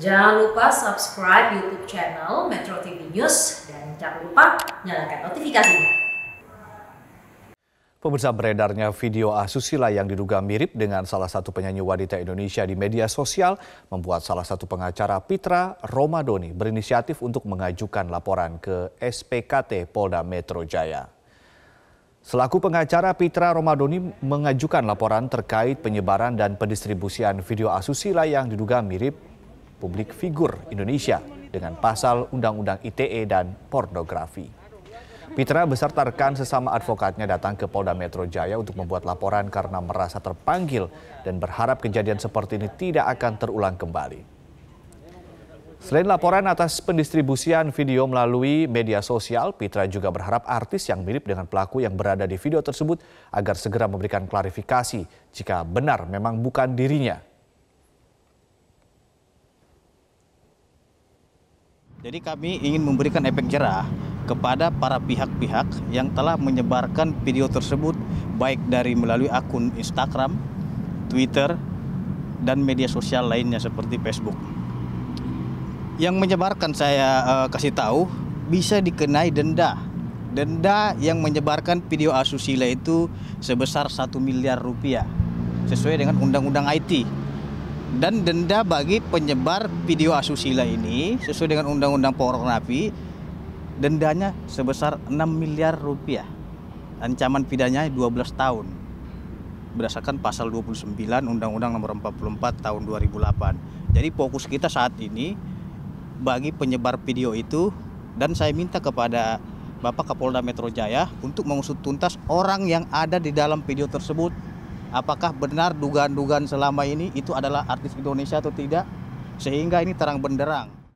Jangan lupa subscribe YouTube channel Metro TV News dan jangan lupa nyalakan notifikasinya. Pemirsa beredarnya video asusila yang diduga mirip dengan salah satu penyanyi wanita Indonesia di media sosial membuat salah satu pengacara Pitra Romadoni berinisiatif untuk mengajukan laporan ke SPKT Polda Metro Jaya. Selaku pengacara Pitra Romadoni mengajukan laporan terkait penyebaran dan pendistribusian video asusila yang diduga mirip publik figur Indonesia dengan pasal Undang-Undang ITE dan pornografi. Pitra beserta rekan sesama advokatnya datang ke Polda Metro Jaya untuk membuat laporan karena merasa terpanggil dan berharap kejadian seperti ini tidak akan terulang kembali. Selain laporan atas pendistribusian video melalui media sosial, Pitra juga berharap artis yang mirip dengan pelaku yang berada di video tersebut agar segera memberikan klarifikasi jika benar memang bukan dirinya. Jadi kami ingin memberikan efek jerah kepada para pihak-pihak yang telah menyebarkan video tersebut baik dari melalui akun Instagram, Twitter, dan media sosial lainnya seperti Facebook. Yang menyebarkan saya eh, kasih tahu bisa dikenai denda. Denda yang menyebarkan video asusila itu sebesar 1 miliar rupiah sesuai dengan undang-undang IT dan denda bagi penyebar video asusila ini sesuai dengan undang-undang pornografi dendanya sebesar 6 miliar rupiah ancaman pidananya 12 tahun berdasarkan pasal 29 Undang-Undang Nomor 44 Tahun 2008. Jadi fokus kita saat ini bagi penyebar video itu dan saya minta kepada Bapak Kapolda Metro Jaya untuk mengusut tuntas orang yang ada di dalam video tersebut apakah benar dugaan-dugaan selama ini itu adalah artis Indonesia atau tidak sehingga ini terang benderang